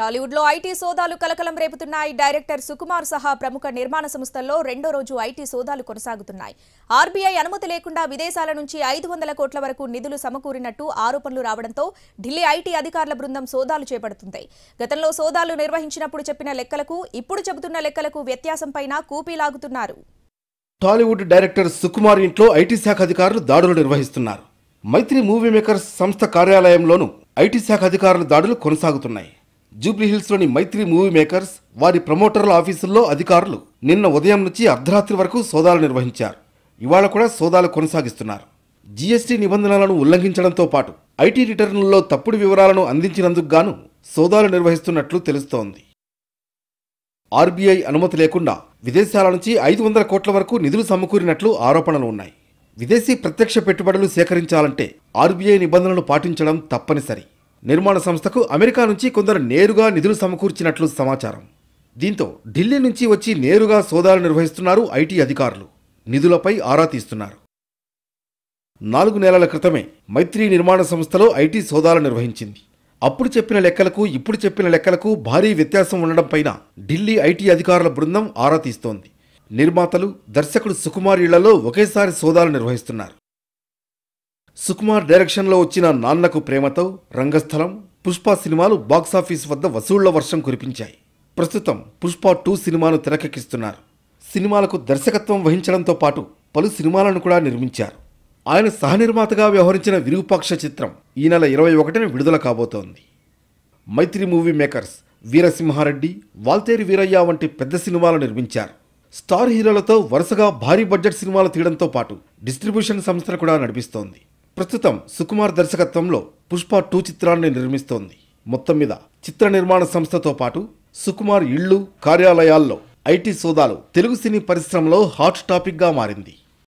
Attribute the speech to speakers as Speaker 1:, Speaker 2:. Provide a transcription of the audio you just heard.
Speaker 1: టాలీవుడ్ లో ఐటీ సోదాలు కలకలం రేపుతున్నాయి డైరెక్టర్ సుకుమార్ సహా ప్రముఖ నిర్మాణ సంస్థల్లో రెండో రోజు ఐటీ సోదాలు కొనసాగుతున్నాయి ఆర్బీఐ అనుమతి లేకుండా విదేశాల నుంచి ఐదు వందల కోట్ల వరకు నిధులు సమకూరినట్టు ఆరోపణలు రావడంతో ఢిల్లీ ఐటీ అధికారుల బృందం సోదాలు చేపడుతుంది గతంలో సోదాలు నిర్వహించినప్పుడు చెప్పిన లెక్కలకు ఇప్పుడు చెబుతున్న లెక్కలకు వ్యత్యాసంపైన కూపీలాగుతున్నారు
Speaker 2: టాలీవుడ్ డైరెక్టర్ సుకుమార్ ఇంట్లో ఐటీ శాఖ అధికారులు దాడులు నిర్వహిస్తున్నారు మైత్రి మూవీ మేకర్స్ సంస్థ కార్యాలయంలోనూ ఐటీ శాఖ అధికారుల దాడులు కొనసాగుతున్నాయి జూబ్లీహిల్స్లోని మైత్రి మూవీ మేకర్స్ వారి ప్రమోటర్ల ఆఫీసుల్లో అధికారులు నిన్న ఉదయం నుంచి అర్ధరాత్రి వరకు సోదాలు నిర్వహించారు ఇవాళ కూడా సోదాలు కొనసాగిస్తున్నారు జీఎస్టీ నిబంధనలను ఉల్లంఘించడంతో పాటు ఐటీ రిటర్నుల్లో తప్పుడు వివరాలను అందించినందుకు గాను సోదాలు నిర్వహిస్తున్నట్లు తెలుస్తోంది ఆర్బీఐ అనుమతి లేకుండా విదేశాల నుంచి ఐదు వందల కోట్ల వరకు నిధులు సమకూరినట్లు ఆరోపణలు ఉన్నాయి విదేశీ ప్రత్యక్ష పెట్టుబడులు సేకరించాలంటే ఆర్బీఐ నిబంధనలు పాటించడం తప్పనిసరి నిర్మాణ సంస్థకు అమెరికా నుంచి కొందరు నేరుగా నిధులు సమకూర్చినట్లు సమాచారం దీంతో ఢిల్లీ నుంచి వచ్చి నేరుగా సోదాలు నిర్వహిస్తున్నారు ఐటీ అధికారులు నిధులపై ఆరా తీస్తున్నారు నాలుగు నెలల క్రితమే మైత్రి నిర్మాణ సంస్థలో ఐటీ సోదాలు నిర్వహించింది అప్పుడు చెప్పిన లెక్కలకు ఇప్పుడు చెప్పిన లెక్కలకు భారీ వ్యత్యాసం ఉండడంపైన ఢిల్లీ ఐటీ అధికారుల బృందం ఆరా తీస్తోంది నిర్మాతలు దర్శకుడు సుకుమార్ ఇళ్లలో ఒకేసారి సోదాలు నిర్వహిస్తున్నారు సుకుమార్ డైరెక్షన్లో వచ్చిన నాన్నకు ప్రేమతో రంగస్థలం పుష్ప సినిమాలు బాక్సాఫీస్ వద్ద వసూళ్ల వర్షం కురిపించాయి ప్రస్తుతం పుష్ప టూ సినిమాను తెరకెక్కిస్తున్నారు సినిమాలకు దర్శకత్వం వహించడంతో పాటు పలు సినిమాలను కూడా నిర్మించారు ఆయన సహనిర్మాతగా వ్యవహరించిన విరూపాక్ష చిత్రం ఈ నెల ఇరవై ఒకటిన విడుదల కాబోతోంది మైత్రి మూవీ మేకర్స్ వీరసింహారెడ్డి వాల్తేరి వీరయ్య వంటి పెద్ద సినిమాలు నిర్మించారు స్టార్ హీరోలతో వరుసగా భారీ బడ్జెట్ సినిమాలు తీయడంతో పాటు డిస్ట్రిబ్యూషన్ సంస్థలు కూడా నడిపిస్తోంది ప్రస్తుతం సుకుమార్ దర్శకత్వంలో పుష్ప టూ చిత్రాన్ని నిర్మిస్తోంది మొత్తం మీద చిత్ర నిర్మాణ సంస్థతో పాటు సుకుమార్ ఇళ్ళు కార్యాలయాల్లో ఐటీ సోదాలు తెలుగు సినీ పరిశ్రమలో హాట్ టాపిక్గా మారింది